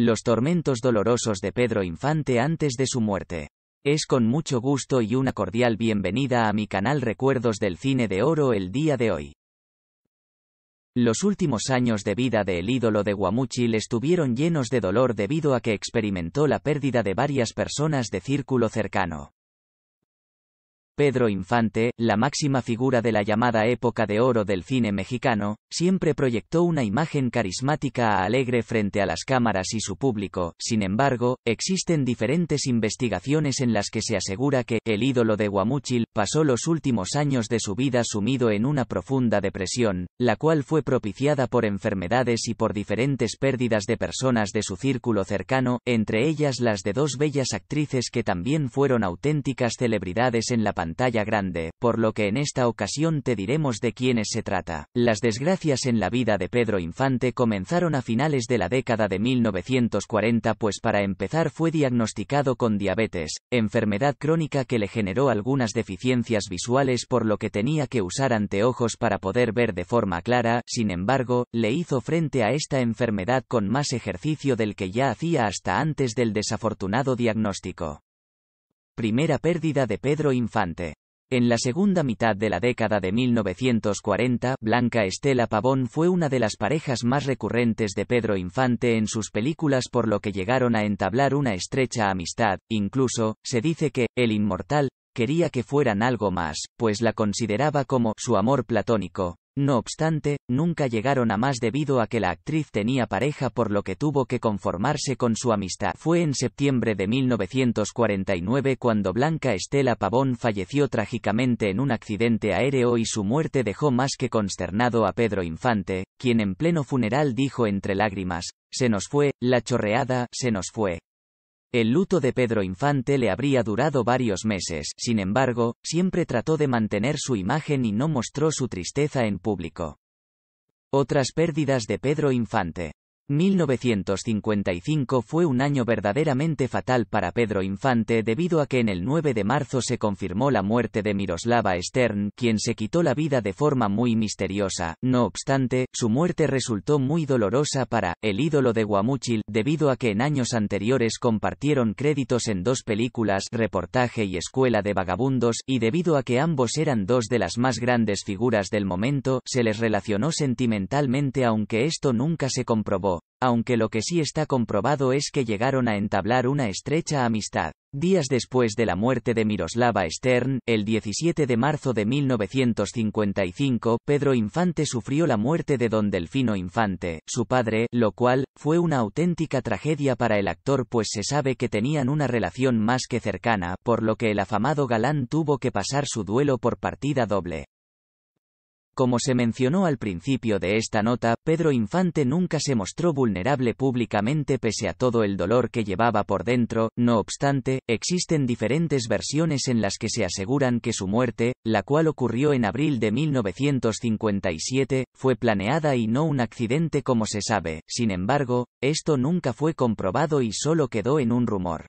Los tormentos dolorosos de Pedro Infante antes de su muerte. Es con mucho gusto y una cordial bienvenida a mi canal Recuerdos del Cine de Oro el día de hoy. Los últimos años de vida del ídolo de le estuvieron llenos de dolor debido a que experimentó la pérdida de varias personas de círculo cercano. Pedro Infante, la máxima figura de la llamada época de oro del cine mexicano, siempre proyectó una imagen carismática a alegre frente a las cámaras y su público, sin embargo, existen diferentes investigaciones en las que se asegura que, el ídolo de Guamúchil, pasó los últimos años de su vida sumido en una profunda depresión, la cual fue propiciada por enfermedades y por diferentes pérdidas de personas de su círculo cercano, entre ellas las de dos bellas actrices que también fueron auténticas celebridades en la pandemia pantalla grande, por lo que en esta ocasión te diremos de quiénes se trata. Las desgracias en la vida de Pedro Infante comenzaron a finales de la década de 1940 pues para empezar fue diagnosticado con diabetes, enfermedad crónica que le generó algunas deficiencias visuales por lo que tenía que usar anteojos para poder ver de forma clara, sin embargo, le hizo frente a esta enfermedad con más ejercicio del que ya hacía hasta antes del desafortunado diagnóstico primera pérdida de Pedro Infante. En la segunda mitad de la década de 1940, Blanca Estela Pavón fue una de las parejas más recurrentes de Pedro Infante en sus películas por lo que llegaron a entablar una estrecha amistad, incluso, se dice que, el inmortal, quería que fueran algo más, pues la consideraba como su amor platónico. No obstante, nunca llegaron a más debido a que la actriz tenía pareja por lo que tuvo que conformarse con su amistad. Fue en septiembre de 1949 cuando Blanca Estela Pavón falleció trágicamente en un accidente aéreo y su muerte dejó más que consternado a Pedro Infante, quien en pleno funeral dijo entre lágrimas, se nos fue, la chorreada, se nos fue. El luto de Pedro Infante le habría durado varios meses, sin embargo, siempre trató de mantener su imagen y no mostró su tristeza en público. Otras pérdidas de Pedro Infante. 1955 fue un año verdaderamente fatal para Pedro Infante debido a que en el 9 de marzo se confirmó la muerte de Miroslava Stern, quien se quitó la vida de forma muy misteriosa. No obstante, su muerte resultó muy dolorosa para el ídolo de Guamuchil, debido a que en años anteriores compartieron créditos en dos películas, Reportaje y Escuela de Vagabundos, y debido a que ambos eran dos de las más grandes figuras del momento, se les relacionó sentimentalmente aunque esto nunca se comprobó aunque lo que sí está comprobado es que llegaron a entablar una estrecha amistad. Días después de la muerte de Miroslava Stern, el 17 de marzo de 1955, Pedro Infante sufrió la muerte de don Delfino Infante, su padre, lo cual, fue una auténtica tragedia para el actor pues se sabe que tenían una relación más que cercana, por lo que el afamado galán tuvo que pasar su duelo por partida doble. Como se mencionó al principio de esta nota, Pedro Infante nunca se mostró vulnerable públicamente pese a todo el dolor que llevaba por dentro, no obstante, existen diferentes versiones en las que se aseguran que su muerte, la cual ocurrió en abril de 1957, fue planeada y no un accidente como se sabe, sin embargo, esto nunca fue comprobado y solo quedó en un rumor.